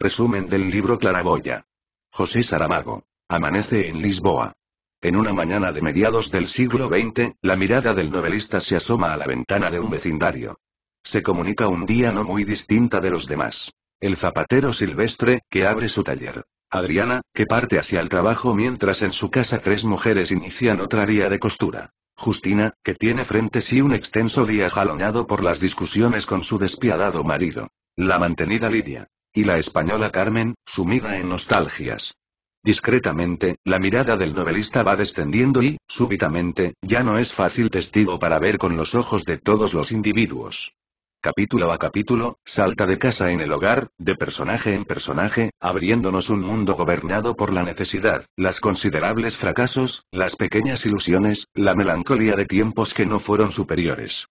Resumen del libro Claraboya. José Saramago. Amanece en Lisboa. En una mañana de mediados del siglo XX, la mirada del novelista se asoma a la ventana de un vecindario. Se comunica un día no muy distinta de los demás. El zapatero silvestre, que abre su taller. Adriana, que parte hacia el trabajo mientras en su casa tres mujeres inician otra día de costura. Justina, que tiene frente sí un extenso día jalonado por las discusiones con su despiadado marido. La mantenida Lidia. Y la española Carmen, sumida en nostalgias. Discretamente, la mirada del novelista va descendiendo y, súbitamente, ya no es fácil testigo para ver con los ojos de todos los individuos. Capítulo a capítulo, salta de casa en el hogar, de personaje en personaje, abriéndonos un mundo gobernado por la necesidad, las considerables fracasos, las pequeñas ilusiones, la melancolía de tiempos que no fueron superiores.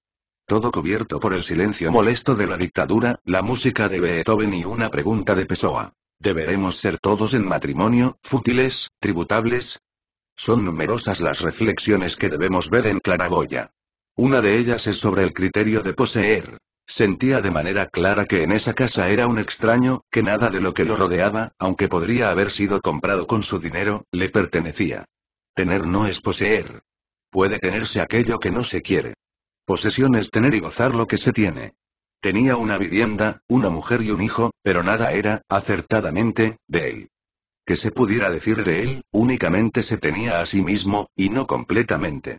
Todo cubierto por el silencio molesto de la dictadura, la música de Beethoven y una pregunta de Pessoa. ¿Deberemos ser todos en matrimonio, fútiles, tributables? Son numerosas las reflexiones que debemos ver en Claraboya. Una de ellas es sobre el criterio de poseer. Sentía de manera clara que en esa casa era un extraño, que nada de lo que lo rodeaba, aunque podría haber sido comprado con su dinero, le pertenecía. Tener no es poseer. Puede tenerse aquello que no se quiere. Posesión es tener y gozar lo que se tiene. Tenía una vivienda, una mujer y un hijo, pero nada era, acertadamente, de él. Que se pudiera decir de él, únicamente se tenía a sí mismo, y no completamente.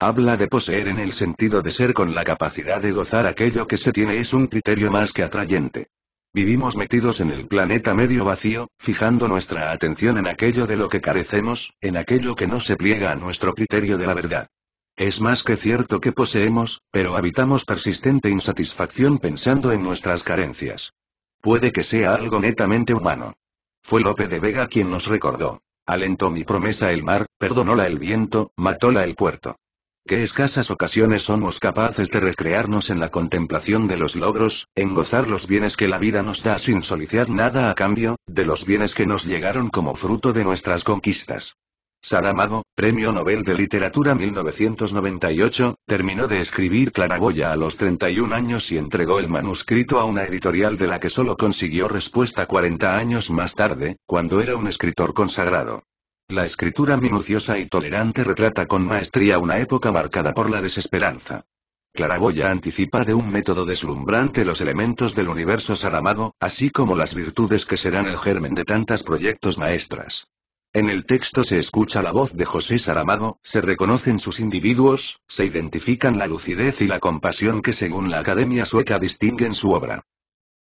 Habla de poseer en el sentido de ser con la capacidad de gozar aquello que se tiene es un criterio más que atrayente. Vivimos metidos en el planeta medio vacío, fijando nuestra atención en aquello de lo que carecemos, en aquello que no se pliega a nuestro criterio de la verdad. Es más que cierto que poseemos, pero habitamos persistente insatisfacción pensando en nuestras carencias. Puede que sea algo netamente humano. Fue Lope de Vega quien nos recordó. Alentó mi promesa el mar, perdonóla el viento, matóla el puerto. Qué escasas ocasiones somos capaces de recrearnos en la contemplación de los logros, en gozar los bienes que la vida nos da sin solicitar nada a cambio, de los bienes que nos llegaron como fruto de nuestras conquistas. Saramago, Premio Nobel de Literatura 1998, terminó de escribir Claraboya a los 31 años y entregó el manuscrito a una editorial de la que solo consiguió respuesta 40 años más tarde, cuando era un escritor consagrado. La escritura minuciosa y tolerante retrata con maestría una época marcada por la desesperanza. Claraboya anticipa de un método deslumbrante los elementos del universo Saramago, así como las virtudes que serán el germen de tantos proyectos maestras. En el texto se escucha la voz de José Saramago, se reconocen sus individuos, se identifican la lucidez y la compasión que según la Academia Sueca distinguen su obra.